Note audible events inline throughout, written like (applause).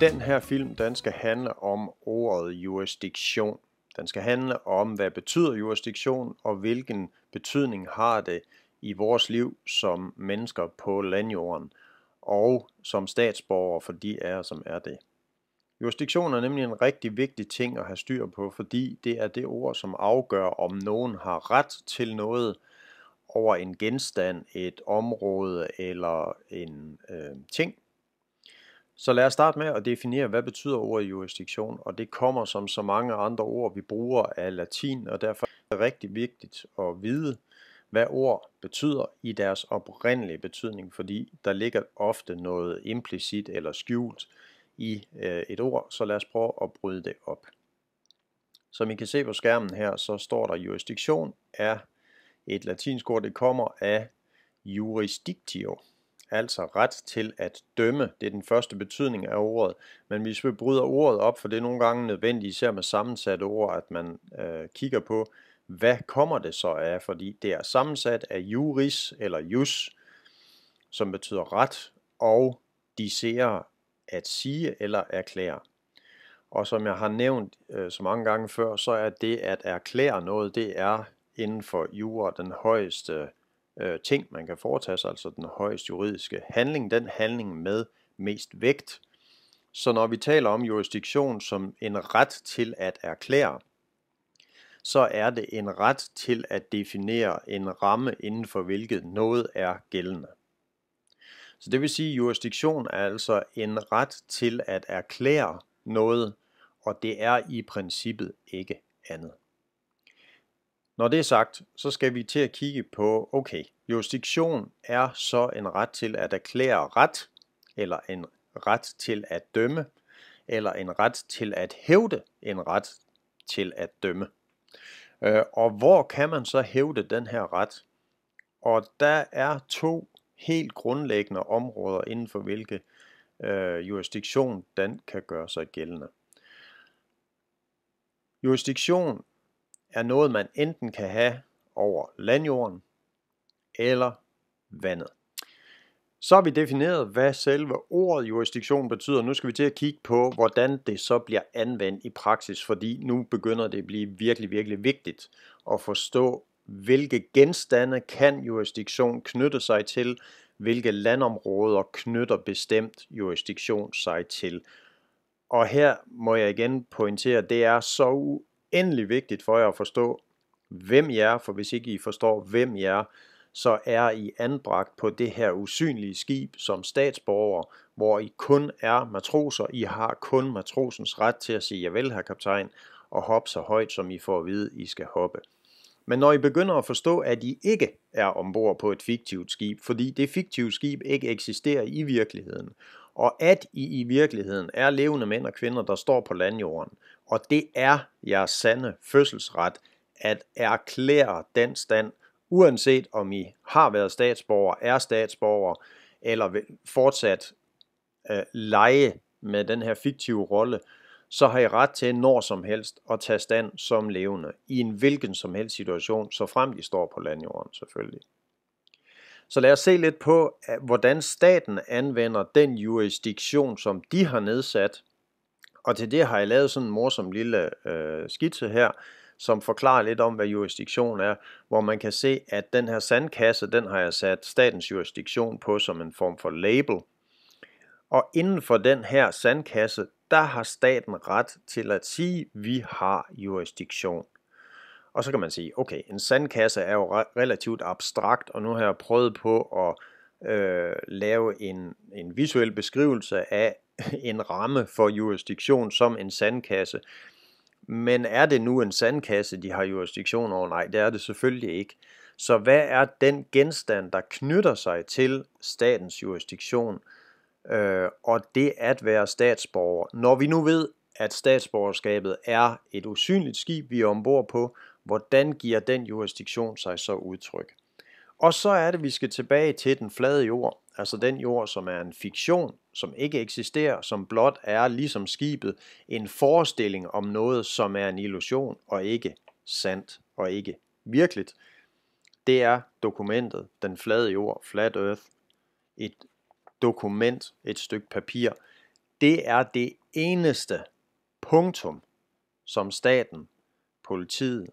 Den her film, den skal handle om ordet jurisdiktion. Den skal handle om, hvad betyder jurisdiktion, og hvilken betydning har det i vores liv som mennesker på landjorden, og som statsborger for de er, som er det. Jurisdiktion er nemlig en rigtig vigtig ting at have styr på, fordi det er det ord, som afgør, om nogen har ret til noget over en genstand, et område eller en øh, ting. Så lad os starte med at definere, hvad betyder ordet jurisdiktion, og det kommer som så mange andre ord, vi bruger af latin, og derfor er det rigtig vigtigt at vide, hvad ord betyder i deres oprindelige betydning, fordi der ligger ofte noget implicit eller skjult i øh, et ord, så lad os prøve at bryde det op. Som I kan se på skærmen her, så står der jurisdiktion er et latinsk ord, det kommer af jurisdictio, altså ret til at dømme. Det er den første betydning af ordet. Men hvis vi bryder ordet op, for det er nogle gange nødvendigt, især med sammensatte ord, at man øh, kigger på, hvad kommer det så af? Fordi det er sammensat af juris eller jus, som betyder ret, og ser at sige eller erklære. Og som jeg har nævnt øh, så mange gange før, så er det at erklære noget, det er inden for jura den højeste øh, ting, man kan foretage sig, altså den højst juridiske handling, den handling med mest vægt. Så når vi taler om jurisdiktion som en ret til at erklære, så er det en ret til at definere en ramme, inden for hvilket noget er gældende. Så det vil sige, at jurisdiktion er altså en ret til at erklære noget, og det er i princippet ikke andet. Når det er sagt, så skal vi til at kigge på, okay, jurisdiktion er så en ret til at erklære ret, eller en ret til at dømme, eller en ret til at hævde en ret til at dømme. Øh, og hvor kan man så hævde den her ret? Og der er to helt grundlæggende områder, inden for hvilke øh, jurisdiktion den kan gøre sig gældende. Jurisdiktion er noget, man enten kan have over landjorden eller vandet. Så har vi defineret, hvad selve ordet jurisdiktion betyder. Nu skal vi til at kigge på, hvordan det så bliver anvendt i praksis, fordi nu begynder det at blive virkelig, virkelig vigtigt at forstå, hvilke genstande kan jurisdiktion knytte sig til, hvilke landområder knytter bestemt jurisdiktion sig til. Og her må jeg igen pointere, det er så uendelig vigtigt for jer at forstå, hvem I er, for hvis ikke I forstår, hvem I er, så er I anbragt på det her usynlige skib som statsborger, hvor I kun er matroser. I har kun matrosens ret til at sige, javel, her kaptajn, og hoppe så højt, som I får at vide, I skal hoppe. Men når I begynder at forstå, at I ikke er ombord på et fiktivt skib, fordi det fiktive skib ikke eksisterer i virkeligheden, og at I i virkeligheden er levende mænd og kvinder, der står på landjorden, og det er jeres sande fødselsret at erklære den stand, uanset om I har været statsborger, er statsborger, eller fortsat øh, lege med den her fiktive rolle, så har I ret til når som helst at tage stand som levende, i en hvilken som helst situation, så frem I står på landjorden selvfølgelig. Så lad os se lidt på, hvordan staten anvender den jurisdiktion, som de har nedsat og til det har jeg lavet sådan en morsom lille øh, skitse her, som forklarer lidt om, hvad jurisdiktion er, hvor man kan se, at den her sandkasse, den har jeg sat statens jurisdiktion på som en form for label. Og inden for den her sandkasse, der har staten ret til at sige, at vi har jurisdiktion. Og så kan man sige, okay, en sandkasse er jo relativt abstrakt, og nu har jeg prøvet på at øh, lave en, en visuel beskrivelse af, (laughs) en ramme for jurisdiktion som en sandkasse. Men er det nu en sandkasse, de har jurisdiktion over? Nej, det er det selvfølgelig ikke. Så hvad er den genstand, der knytter sig til statens jurisdiktion øh, og det at være statsborger? Når vi nu ved, at statsborgerskabet er et usynligt skib, vi er ombord på, hvordan giver den jurisdiktion sig så udtryk? Og så er det, vi skal tilbage til den flade jord altså den jord, som er en fiktion, som ikke eksisterer, som blot er, ligesom skibet, en forestilling om noget, som er en illusion og ikke sandt og ikke virkeligt. Det er dokumentet, den flade jord, flat earth, et dokument, et stykke papir. Det er det eneste punktum, som staten, politiet,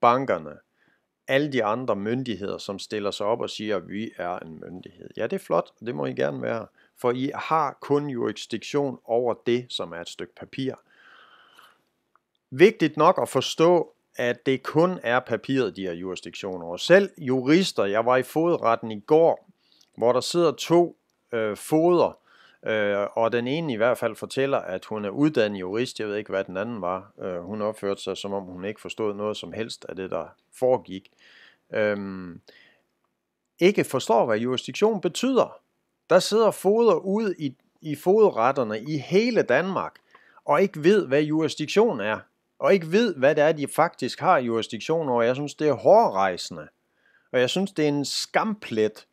bankerne, alle de andre myndigheder, som stiller sig op og siger, at vi er en myndighed. Ja, det er flot, og det må I gerne være, for I har kun jurisdiktion over det, som er et stykke papir. Vigtigt nok at forstå, at det kun er papiret, de har jurisdiktion over. Selv jurister, jeg var i fodretten i går, hvor der sidder to øh, foder, Øh, og den ene i hvert fald fortæller, at hun er uddannet jurist, jeg ved ikke, hvad den anden var. Øh, hun opførte sig, som om hun ikke forstod noget som helst af det, der foregik. Øh, ikke forstår, hvad jurisdiktion betyder. Der sidder foder ud i, i fodretterne i hele Danmark, og ikke ved, hvad jurisdiktion er. Og ikke ved, hvad det er, de faktisk har jurisdiktion over. Jeg synes, det er hårdrejsende. Og jeg synes, det er en skamplet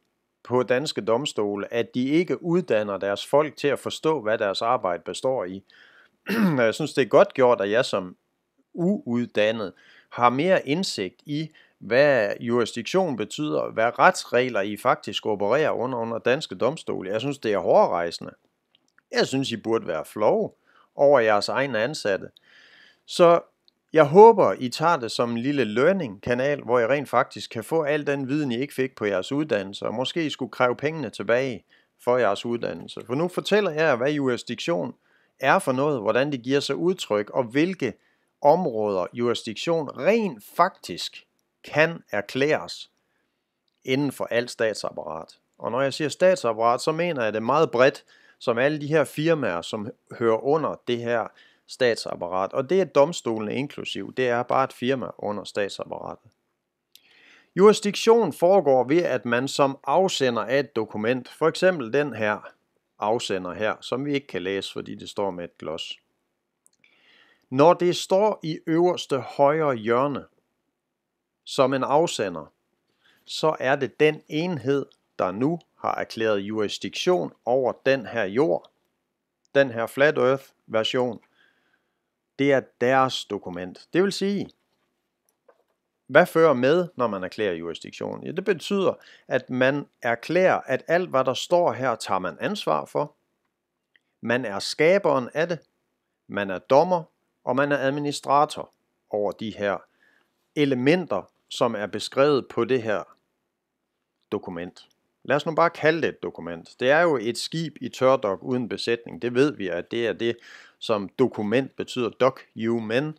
på danske domstole, at de ikke uddanner deres folk til at forstå, hvad deres arbejde består i. (clears throat) jeg synes, det er godt gjort, at jeg som uuddannet har mere indsigt i, hvad jurisdiktion betyder, hvad retsregler I faktisk opererer under under danske domstole. Jeg synes, det er hårdrejsende. Jeg synes, I burde være flove over jeres egne ansatte. Så jeg håber, I tager det som en lille learning-kanal, hvor I rent faktisk kan få al den viden, I ikke fik på jeres uddannelse, og måske I skulle kræve pengene tilbage for jeres uddannelse. For nu fortæller jeg hvad jurisdiktion er for noget, hvordan det giver sig udtryk, og hvilke områder jurisdiktion rent faktisk kan erklæres inden for alt statsapparat. Og når jeg siger statsapparat, så mener jeg det meget bredt, som alle de her firmaer, som hører under det her statsapparat, og det er domstolene inklusiv, det er bare et firma under statsapparatet. Jurisdiktion foregår ved, at man som afsender af et dokument, for eksempel den her afsender her, som vi ikke kan læse, fordi det står med et gloss. Når det står i øverste højre hjørne som en afsender, så er det den enhed, der nu har erklæret jurisdiktion over den her jord, den her flat earth version, det er deres dokument. Det vil sige, hvad fører med, når man erklærer jurisdiktion? Ja, det betyder, at man erklærer, at alt, hvad der står her, tager man ansvar for. Man er skaberen af det, man er dommer, og man er administrator over de her elementer, som er beskrevet på det her dokument. Lad os nu bare kalde det et dokument. Det er jo et skib i tørdok uden besætning. Det ved vi, at det er det, som dokument betyder dok, you men.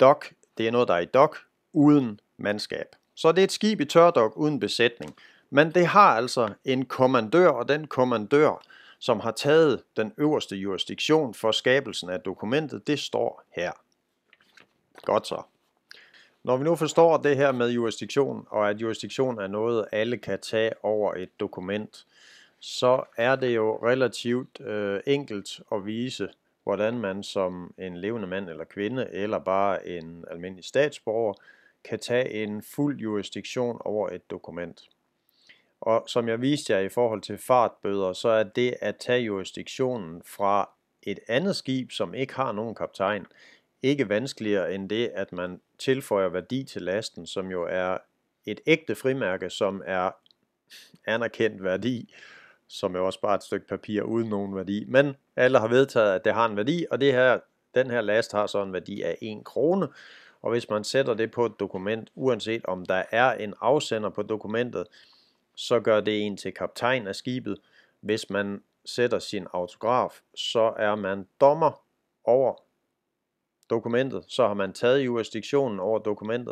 Dok, det er noget, der er i dok, uden mandskab. Så det er et skib i tørdok uden besætning. Men det har altså en kommandør, og den kommandør, som har taget den øverste jurisdiktion for skabelsen af dokumentet, det står her. Godt så. Når vi nu forstår det her med jurisdiktion, og at jurisdiktion er noget, alle kan tage over et dokument, så er det jo relativt øh, enkelt at vise, hvordan man som en levende mand eller kvinde, eller bare en almindelig statsborger, kan tage en fuld jurisdiktion over et dokument. Og som jeg viste jer i forhold til fartbøder, så er det at tage jurisdiktionen fra et andet skib, som ikke har nogen kaptajn, ikke vanskeligere end det, at man tilføjer værdi til lasten, som jo er et ægte frimærke, som er anerkendt værdi, som jo også bare et stykke papir uden nogen værdi. Men alle har vedtaget, at det har en værdi, og det her, den her last har så en værdi af 1 krone. Og hvis man sætter det på et dokument, uanset om der er en afsender på dokumentet, så gør det en til kaptajn af skibet. Hvis man sætter sin autograf, så er man dommer over dokumentet, så har man taget jurisdiktionen over dokumentet,